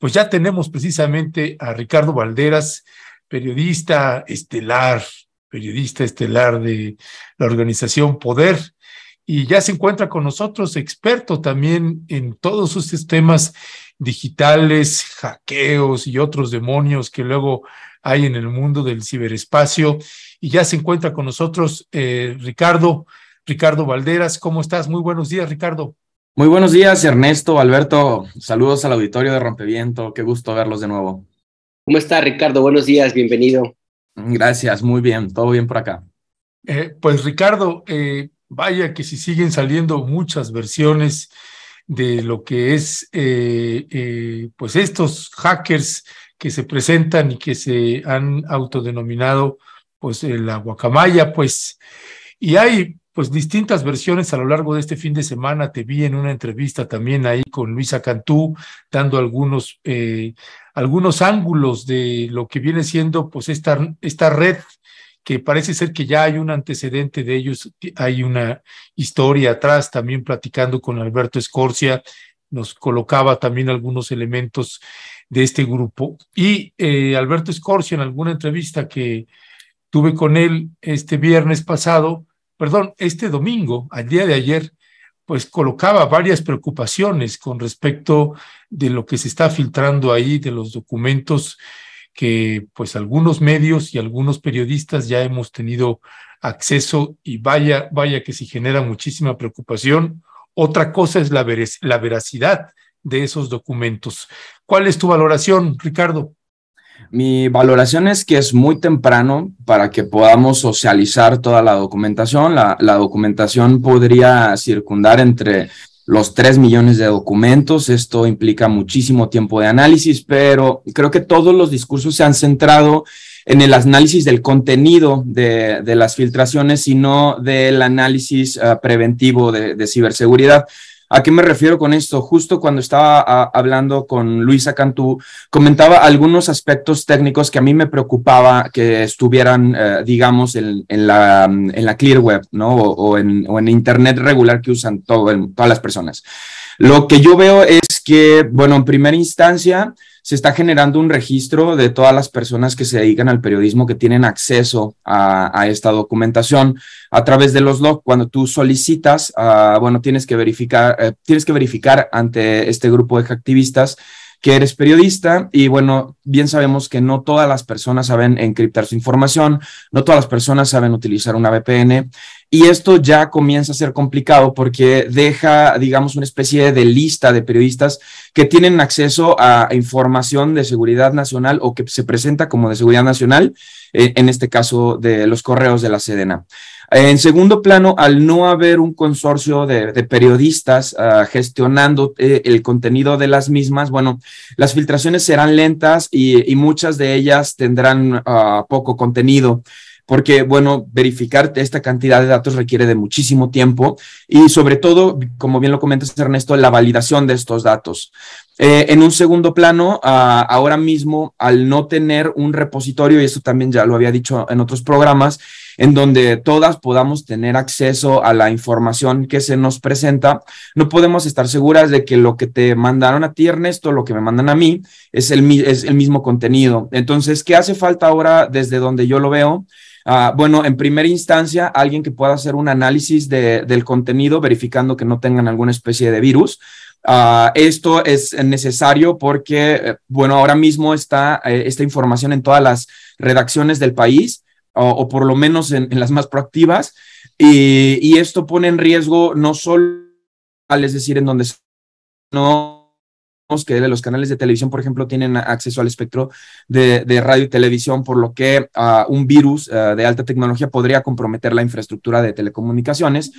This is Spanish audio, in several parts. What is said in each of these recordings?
pues ya tenemos precisamente a Ricardo Valderas, periodista estelar, periodista estelar de la organización Poder, y ya se encuentra con nosotros, experto también en todos sus temas digitales, hackeos y otros demonios que luego hay en el mundo del ciberespacio. Y ya se encuentra con nosotros eh, Ricardo, Ricardo Valderas. ¿Cómo estás? Muy buenos días, Ricardo. Muy buenos días, Ernesto, Alberto. Saludos al auditorio de Rompeviento. Qué gusto verlos de nuevo. ¿Cómo está, Ricardo? Buenos días, bienvenido. Gracias, muy bien, todo bien por acá. Eh, pues, Ricardo, eh, vaya que si siguen saliendo muchas versiones de lo que es, eh, pues, estos hackers que se presentan y que se han autodenominado, pues, la guacamaya, pues, y hay pues distintas versiones a lo largo de este fin de semana. Te vi en una entrevista también ahí con Luisa Cantú, dando algunos, eh, algunos ángulos de lo que viene siendo pues esta, esta red que parece ser que ya hay un antecedente de ellos, hay una historia atrás, también platicando con Alberto Escorcia, nos colocaba también algunos elementos de este grupo. Y eh, Alberto Escorcia, en alguna entrevista que tuve con él este viernes pasado, perdón, este domingo, al día de ayer, pues colocaba varias preocupaciones con respecto de lo que se está filtrando ahí, de los documentos que pues algunos medios y algunos periodistas ya hemos tenido acceso y vaya, vaya que se genera muchísima preocupación. Otra cosa es la, la veracidad de esos documentos. ¿Cuál es tu valoración, Ricardo? Mi valoración es que es muy temprano para que podamos socializar toda la documentación. La, documentación podría circundar entre los tres millones de documentos. Esto implica muchísimo tiempo de análisis, pero creo que todos los discursos se han centrado en el análisis del contenido de, las filtraciones y no del análisis ah, preventivo de ciberseguridad. ¿A qué me refiero con esto? Justo cuando estaba ah, hablando con Luisa Cantú, comentaba algunos aspectos técnicos que a mí me preocupaba que estuvieran, eh, digamos, en, la, Clear Web, ¿no? O, en, Internet regular que usan todas las personas. Lo que yo veo es que, bueno, en primera instancia, se está generando un registro de todas las personas que se dedican al periodismo que tienen acceso a, esta documentación a través de los logs. Cuando tú solicitas, ah, bueno, tienes que verificar, eh, tienes que verificar ante este grupo de activistas que eres periodista y bueno, bien sabemos que no todas las personas saben encriptar su información, no todas las personas saben utilizar una VPN y esto ya comienza a ser complicado porque deja, digamos, una especie de lista de periodistas que tienen acceso a información de seguridad nacional o que se presenta como de seguridad nacional, eh, en este caso de los correos de la Sedena. En segundo plano, al no haber un consorcio de, periodistas ah, gestionando eh, el contenido de las mismas, bueno, las filtraciones serán lentas y, muchas de ellas tendrán ah, poco contenido porque, bueno, verificar esta cantidad de datos requiere de muchísimo tiempo y sobre todo, como bien lo comentas, Ernesto, la validación de estos datos. Eh, en un segundo plano, ah, ahora mismo, al no tener un repositorio, y esto también ya lo había dicho en otros programas, en donde todas podamos tener acceso a la información que se nos presenta, no podemos estar seguras de que lo que te mandaron a ti, Ernesto, lo que me mandan a mí, es el, es el mismo contenido. Entonces, ¿qué hace falta ahora desde donde yo lo veo? Ah, bueno, en primera instancia, alguien que pueda hacer un análisis del contenido verificando que no tengan alguna especie de virus. Ah, esto es necesario porque, eh, bueno, ahora mismo está eh, esta información en todas las redacciones del país, o, por lo menos en, las más proactivas, y, esto pone en riesgo no solo, es decir, en donde no que los canales de televisión, por ejemplo, tienen acceso al espectro de, radio y televisión, por lo que ah, un virus ah, de alta tecnología podría comprometer la infraestructura de telecomunicaciones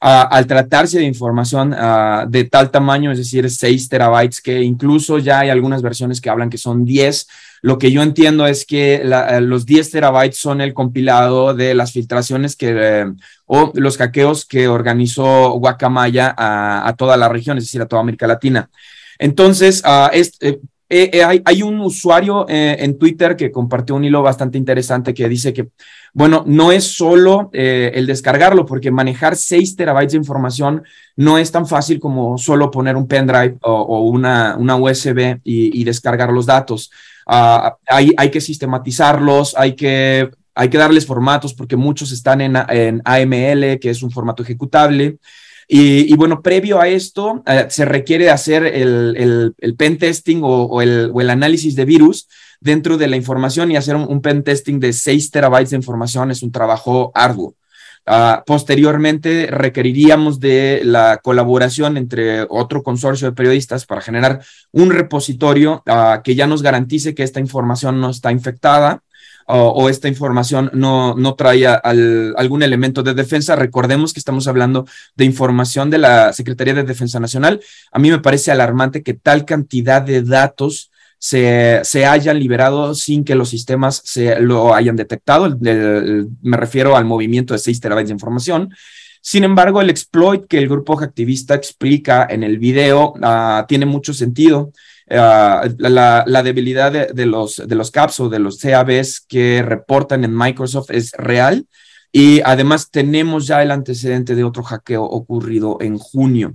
al tratarse de información ah, de tal tamaño, es decir, 6 terabytes, que incluso ya hay algunas versiones que hablan que son 10, lo que yo entiendo es que eh, los 10 terabytes son el compilado de las filtraciones que, eh, o los hackeos que organizó Guacamaya a, toda la región, es decir, a toda América Latina. Entonces, este, eh, eh, hay, un usuario eh, en Twitter que compartió un hilo bastante interesante que dice que, bueno, no es solo el descargarlo, porque manejar 6 terabytes de información no es tan fácil como solo poner un pendrive o, una, USB y, descargar los datos. Ah, hay, que sistematizarlos, hay que, hay que darles formatos, porque muchos están en, en AML, que es un formato ejecutable. Y, bueno, previo a esto, eh, se requiere hacer el, pen testing o, el, análisis de virus dentro de la información y hacer un, pen testing de 6 terabytes de información es un trabajo arduo. Ah, posteriormente requeriríamos de la colaboración entre otro consorcio de periodistas para generar un repositorio ah, que ya nos garantice que esta información no está infectada o, esta información no, no traía algún elemento de defensa. Recordemos que estamos hablando de información de la Secretaría de Defensa Nacional. A mí me parece alarmante que tal cantidad de datos se, hayan liberado sin que los sistemas se lo hayan detectado. me refiero al movimiento de 6 terabytes de información. Sin embargo, el exploit que el grupo activista explica en el video ah, tiene mucho sentido Ah, la, debilidad de, los, de los CAPS o de los CABs que reportan en Microsoft es real. Y además tenemos ya el antecedente de otro hackeo ocurrido en junio.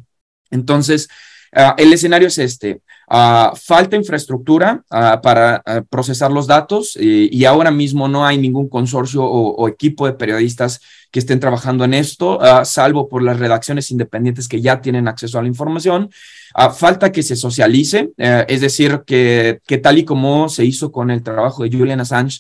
Entonces, Ah, el escenario es este. Ah, falta infraestructura ah, para procesar los datos y ahora mismo no hay ningún consorcio o, equipo de periodistas que estén trabajando en esto, salvo por las redacciones independientes que ya tienen acceso a la información. falta que se socialice, eh, es decir, que, que tal y como se hizo con el trabajo de Julian Assange,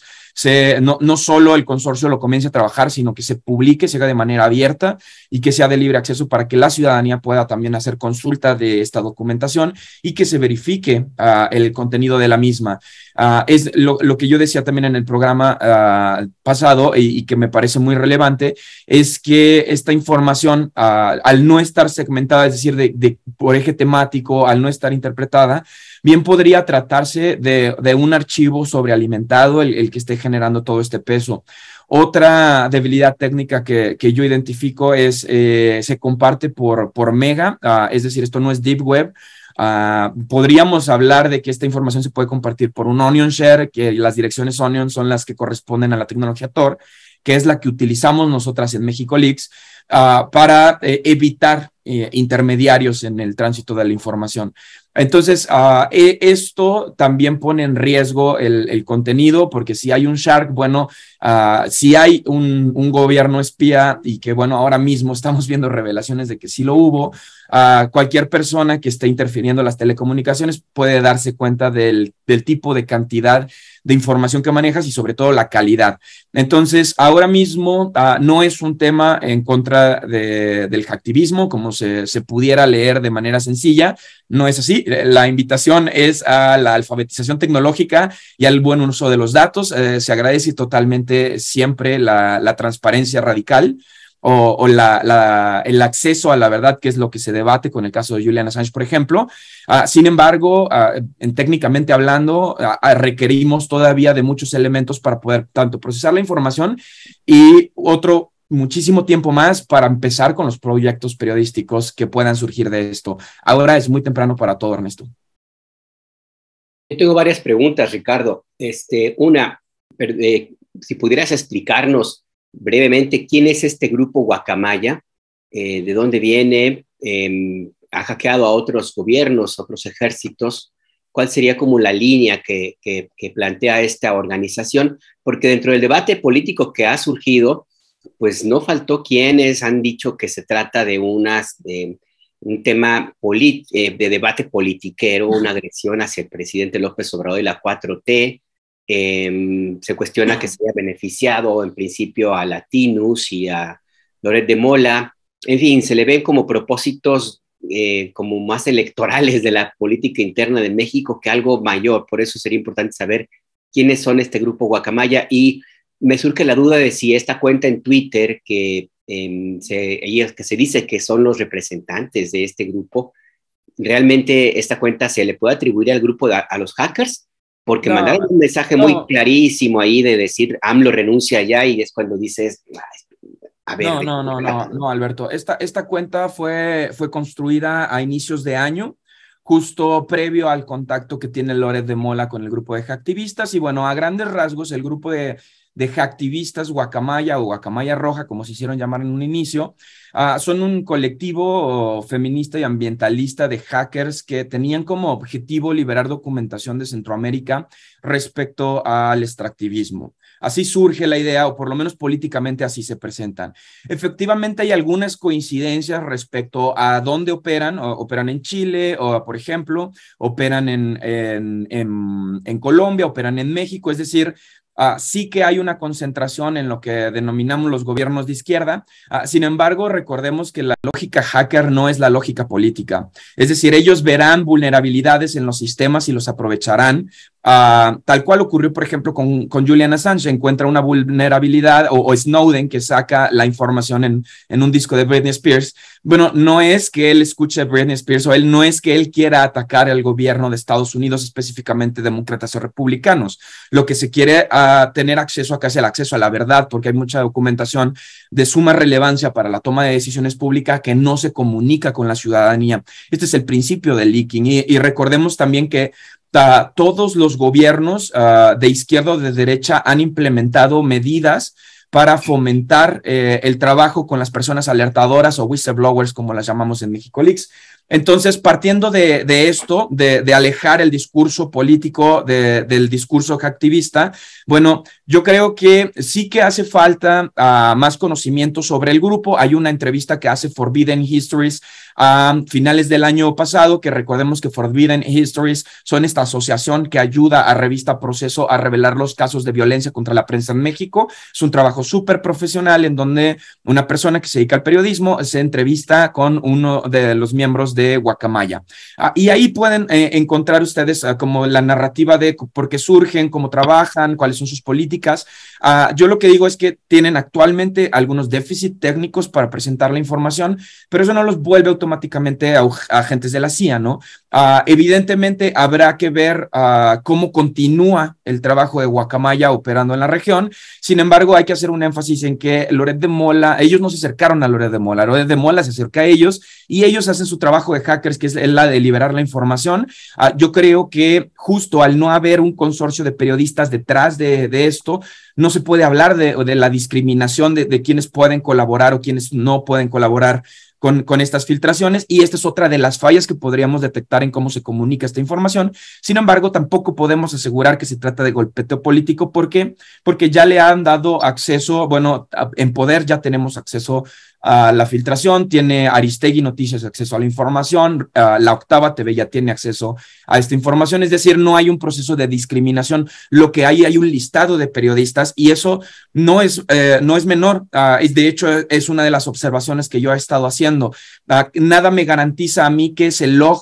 no, no solo el consorcio lo comience a trabajar, sino que se publique, se haga de manera abierta y que sea de libre acceso para que la ciudadanía pueda también hacer consulta de esta documentación y que se verifique ah, el contenido de la misma. Ah, es lo, que yo decía también en el programa ah, pasado y, que me parece muy relevante, es que esta información, ah, al no estar segmentada, es decir, de, por eje temático, al no estar interpretada, bien podría tratarse de, un archivo sobrealimentado, el, que esté generando todo este peso. Otra debilidad técnica que, yo identifico es, eh, se comparte por, por mega, es decir, esto no es deep web, Ah, podríamos hablar de que esta información se puede compartir por un Onion Share, que las direcciones Onion son las que corresponden a la tecnología Tor, que es la que utilizamos nosotras en México Leaks ah, para eh, evitar eh, intermediarios en el tránsito de la información. Entonces, ah, e, esto también pone en riesgo el, contenido, porque si hay un shark, bueno, Ah, si hay un, gobierno espía y que, bueno, ahora mismo estamos viendo revelaciones de que sí lo hubo, a ah, cualquier persona que esté interfiriendo en las telecomunicaciones puede darse cuenta del, tipo de cantidad de información que manejas y sobre todo la calidad. Entonces, ahora mismo ah, no es un tema en contra del hacktivismo, como se, pudiera leer de manera sencilla, no es así. La invitación es a la alfabetización tecnológica y al buen uso de los datos. Eh, se agradece totalmente siempre la, transparencia radical o, el acceso a la verdad, que es lo que se debate con el caso de Julian Assange, por ejemplo. Ah, sin embargo, ah, en, técnicamente hablando, ah, requerimos todavía de muchos elementos para poder tanto procesar la información y otro muchísimo tiempo más para empezar con los proyectos periodísticos que puedan surgir de esto. Ahora es muy temprano para todo, Ernesto. Yo tengo varias preguntas, Ricardo. Este, una, eh, si pudieras explicarnos brevemente quién es este grupo Guacamaya, eh, de dónde viene, em, ha hackeado a otros gobiernos, a otros ejércitos, cuál sería como la línea que, plantea esta organización, porque dentro del debate político que ha surgido, pues no faltó quienes han dicho que se trata de De, un tema eh, de debate politiquero, una agresión hacia el presidente López Obrador y la 4T, Em, se cuestiona que se haya beneficiado en principio a Latinus y a Loret de Mola. En fin, se le ven como propósitos eh, como más electorales de la política interna de México que algo mayor. Por eso sería importante saber quiénes son este grupo Guacamaya. Y me surge la duda de si esta cuenta en Twitter que, em, se, que se dice que son los representantes de este grupo, realmente esta cuenta se le puede atribuir al grupo, a los hackers porque mandaron un mensaje muy clarísimo ahí de decir AMLO renuncia ya y es cuando dices, a ver. No, no, no, no, no, Alberto. Esta, esta cuenta fue, fue construida a inicios de año, justo previo al contacto que tiene Loret de Mola con el grupo de activistas Y bueno, a grandes rasgos, el grupo de de hacktivistas guacamaya o guacamaya roja, como se hicieron llamar en un inicio. Ah, son un colectivo oh, feminista y ambientalista de hackers que tenían como objetivo liberar documentación de Centroamérica respecto al extractivismo. Así surge la idea, o por lo menos políticamente así se presentan. Efectivamente, hay algunas coincidencias respecto a dónde operan. operan en Chile, o, por ejemplo, operan en, en Colombia, operan en México. Es decir, Ah, sí que hay una concentración en lo que denominamos los gobiernos de izquierda. Ah, sin embargo, recordemos que la lógica hacker no es la lógica política. Es decir, ellos verán vulnerabilidades en los sistemas y los aprovecharán Ah, tal cual ocurrió, por ejemplo, con, con Julian Assange, encuentra una vulnerabilidad o, Snowden que saca la información en, en, un disco de Britney Spears. Bueno, no es que él escuche a Britney Spears o él no es que él quiera atacar al gobierno de Estados Unidos, específicamente demócratas o republicanos. Lo que se quiere ah, tener acceso a casi el acceso a la verdad, porque hay mucha documentación de suma relevancia para la toma de decisiones públicas que no se comunica con la ciudadanía. Este es el principio del leaking y recordemos también que todos los gobiernos ah, de izquierda o de derecha han implementado medidas para fomentar eh, el trabajo con las personas alertadoras o whistleblowers, como las llamamos en México Leaks. Entonces, partiendo de, esto, de, alejar el discurso político del discurso activista, bueno, yo creo que sí que hace falta ah, más conocimiento sobre el grupo. Hay una entrevista que hace Forbidden Histories a finales del año pasado, que recordemos que Forbidden Histories son esta asociación que ayuda a Revista Proceso a revelar los casos de violencia contra la prensa en México. Es un trabajo súper profesional en donde una persona que se dedica al periodismo se entrevista con uno de los miembros de Guacamaya. Ah, y ahí pueden eh, encontrar ustedes ah, como la narrativa de por qué surgen, cómo trabajan, cuáles son sus políticas. Ah, yo lo que digo es que tienen actualmente algunos déficits técnicos para presentar la información, pero eso no los vuelve automáticamente a, agentes de la CIA, ¿no? Ah, evidentemente habrá que ver ah, cómo continúa el trabajo de Guacamaya operando en la región. Sin embargo, hay que hacer un énfasis en que Loret de Mola, ellos no se acercaron a Loret de Mola, Loret de Mola se acerca a ellos y ellos hacen su trabajo de hackers, que es la de liberar la información. Ah, yo creo que justo al no haber un consorcio de periodistas detrás de, esto, no se puede hablar de, la discriminación de quienes pueden colaborar o quienes no pueden colaborar con, estas filtraciones y esta es otra de las fallas que podríamos detectar en cómo se comunica esta información. Sin embargo, tampoco podemos asegurar que se trata de golpeteo político porque, porque ya le han dado acceso, bueno, en poder ya tenemos acceso la filtración, tiene Aristegui Noticias acceso a la información, la octava TV ya tiene acceso a esta información, es decir, no hay un proceso de discriminación, lo que hay hay un listado de periodistas y eso no es, eh, no es menor, es, ah, de hecho es una de las observaciones que yo he estado haciendo. Ah, nada me garantiza a mí que ese log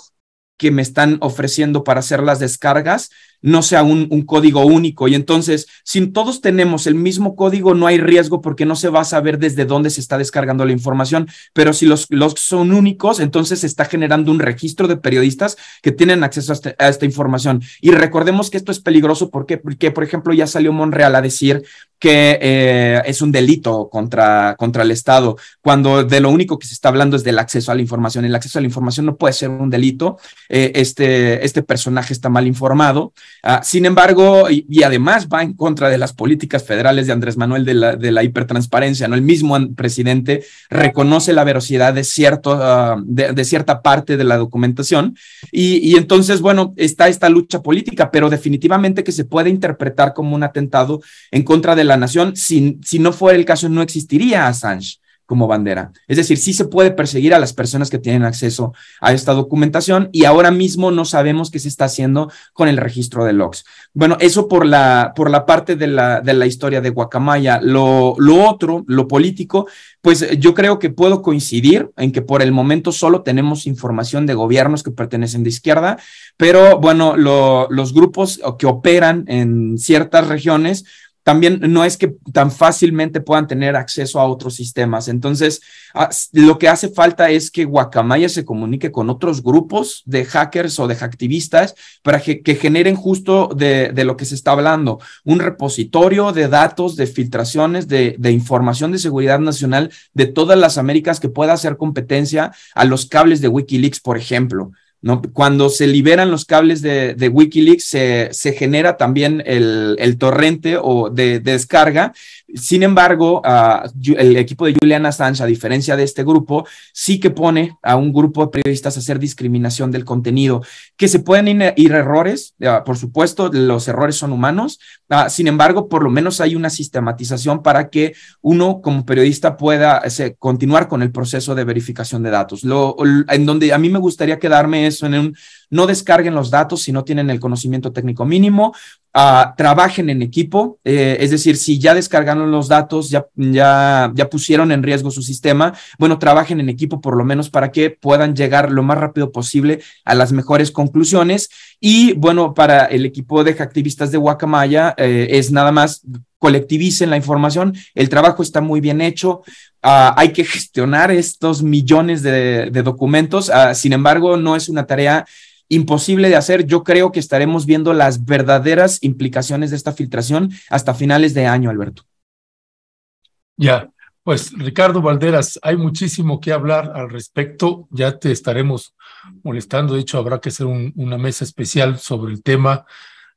que me están ofreciendo para hacer las descargas no sea un, código único. Y entonces, si todos tenemos el mismo código, no hay riesgo porque no se va a saber desde dónde se está descargando la información. Pero si los son únicos, entonces se está generando un registro de periodistas que tienen acceso a, este, esta información. Y recordemos que esto es peligroso porque, porque, por ejemplo, ya salió Monreal a decir que eh, es un delito contra, contra el Estado, cuando de lo único que se está hablando es del acceso a la información. El acceso a la información no puede ser un delito. Eh, este, este personaje está mal informado. Ah, sin embargo, y, además va en contra de las políticas federales de Andrés Manuel de la, de la hipertransparencia, ¿no? El mismo presidente reconoce la veracidad de, cierto, ah, cierta parte de la documentación y, entonces, bueno, está esta lucha política, pero definitivamente que se puede interpretar como un atentado en contra de la nación. Si, si no fuera el caso, no existiría Assange como bandera. Es decir, sí se puede perseguir a las personas que tienen acceso a esta documentación y ahora mismo no sabemos qué se está haciendo con el registro de logs. Bueno, eso por la, por la parte de la, de la historia de Guacamaya. Lo, lo otro, lo político, pues yo creo que puedo coincidir en que por el momento solo tenemos información de gobiernos que pertenecen de izquierda, pero bueno, los grupos que operan en ciertas regiones, también no es que tan fácilmente puedan tener acceso a otros sistemas. Entonces, ah, lo que hace falta es que Guacamaya se comunique con otros grupos de hackers o de hacktivistas para que, que generen justo de, lo que se está hablando, un repositorio de datos, de filtraciones, de, de información de seguridad nacional de todas las Américas que pueda hacer competencia a los cables de Wikileaks, por ejemplo. ¿no? Cuando se liberan los cables de, de Wikileaks, se, se, genera también el, el torrente o de, descarga. Sin embargo, ah, el equipo de Julian Assange, a diferencia de este grupo, sí que pone a un grupo de periodistas a hacer discriminación del contenido, que se pueden ir, errores, ah, por supuesto, los errores son humanos, ah, sin embargo, por lo menos hay una sistematización para que uno como periodista pueda eh, continuar con el proceso de verificación de datos. Lo, en donde a mí me gustaría quedarme no descarguen los datos si no tienen el conocimiento técnico mínimo, ah, trabajen en equipo, eh, es decir, si ya descargaron los datos, ya, ya, ya pusieron en riesgo su sistema, bueno, trabajen en equipo por lo menos para que puedan llegar lo más rápido posible a las mejores conclusiones. Y bueno, para el equipo de activistas de Guacamaya eh, es nada más colectivicen la información, el trabajo está muy bien hecho, Ah, hay que gestionar estos millones de, documentos. Ah, sin embargo, no es una tarea imposible de hacer. Yo creo que estaremos viendo las verdaderas implicaciones de esta filtración hasta finales de año, Alberto. Ya, pues Ricardo Valderas, hay muchísimo que hablar al respecto. Ya te estaremos molestando. De hecho, habrá que hacer una mesa especial sobre el tema.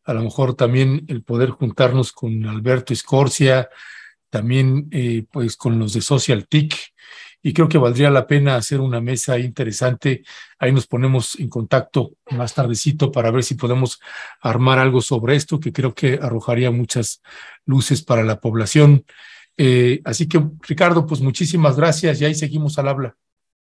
A lo mejor también el poder juntarnos con Alberto Escorcia, también eh, pues con los de Social TIC y creo que valdría la pena hacer una mesa interesante. Ahí nos ponemos en contacto más tardecito para ver si podemos armar algo sobre esto, que creo que arrojaría muchas luces para la población. Eh, así que, Ricardo, pues muchísimas gracias y ahí seguimos al habla.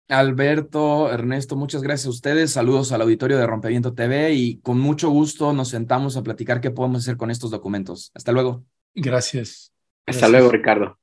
Alberto, Ernesto, muchas gracias a ustedes. Saludos al auditorio de Rompeviento TV y con mucho gusto nos sentamos a platicar qué podemos hacer con estos documentos. Hasta luego. Gracias. Hasta luego, Ricardo.